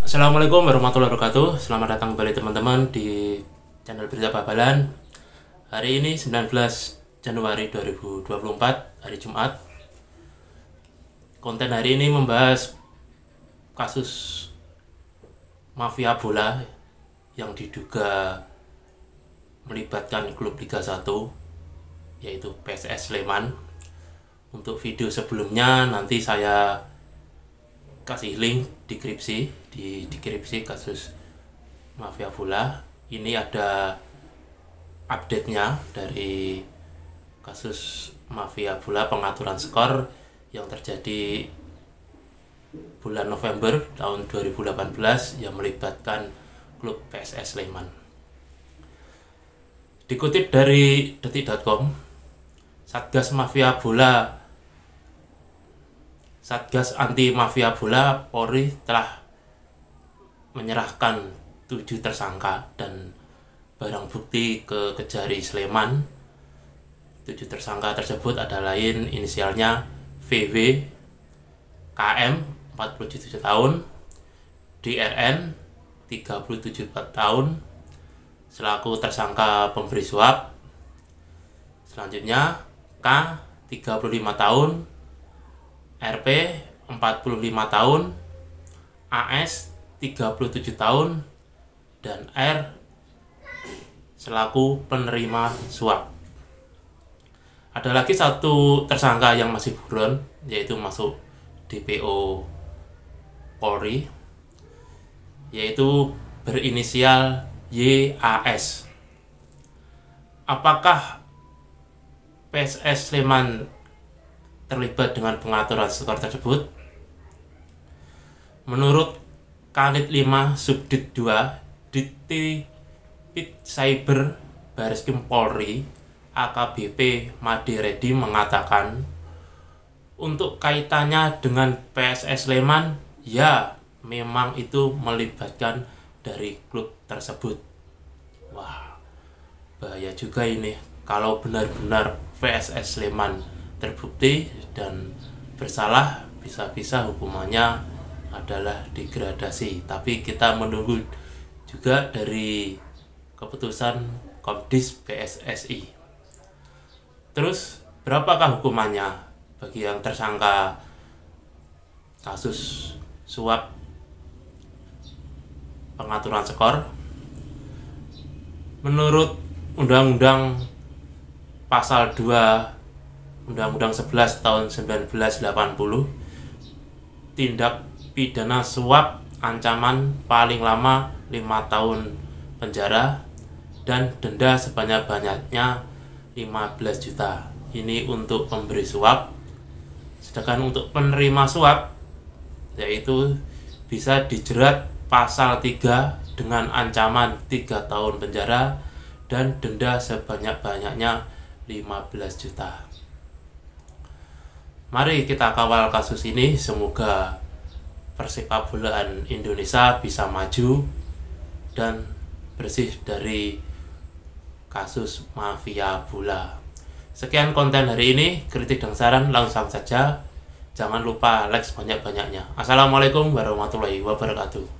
Assalamualaikum warahmatullahi wabarakatuh Selamat datang kembali teman-teman di channel Berita Babalan Hari ini 19 Januari 2024, hari Jumat Konten hari ini membahas kasus mafia bola yang diduga melibatkan klub Liga 1 yaitu PSS Sleman untuk video sebelumnya nanti saya kasih link dikripsi di dikripsi kasus mafia bola ini ada update-nya dari kasus mafia bola pengaturan skor yang terjadi bulan November tahun 2018 yang melibatkan klub PSS Sleman. Dikutip dari detik.com, Satgas Mafia Bola Satgas Anti Mafia Bola Polri telah menyerahkan tujuh tersangka dan barang bukti ke Kejari Sleman. Tujuh tersangka tersebut ada lain inisialnya VW, KM 47 tahun, DRN 37 tahun selaku tersangka pemberi suap. Selanjutnya K 35 tahun RP 45 tahun, AS 37 tahun, dan R selaku penerima suap. Ada lagi satu tersangka yang masih buron, yaitu masuk DPO Polri, yaitu berinisial YAS. Apakah PSS Sleman terlibat dengan pengaturan skor tersebut. Menurut Kanit 5 Subdit 2 Diti Pit Cyber Baris Kim Polri AKBP Redi mengatakan untuk kaitannya dengan PSS Sleman ya memang itu melibatkan dari klub tersebut wah bahaya juga ini kalau benar-benar PSS Sleman terbukti dan bersalah bisa-bisa hukumannya adalah degradasi tapi kita menunggu juga dari keputusan Komdis PSSI terus berapakah hukumannya bagi yang tersangka kasus suap pengaturan skor menurut undang-undang pasal 2 Undang-Undang 11 tahun 1980 tindak pidana suap ancaman paling lama 5 tahun penjara dan denda sebanyak-banyaknya 15 juta. Ini untuk pemberi suap. Sedangkan untuk penerima suap yaitu bisa dijerat pasal 3 dengan ancaman 3 tahun penjara dan denda sebanyak-banyaknya 15 juta. Mari kita kawal kasus ini, semoga persepak bulan Indonesia bisa maju dan bersih dari kasus mafia bola. Sekian konten hari ini, kritik dan saran langsung saja. Jangan lupa like sebanyak-banyaknya. Assalamualaikum warahmatullahi wabarakatuh.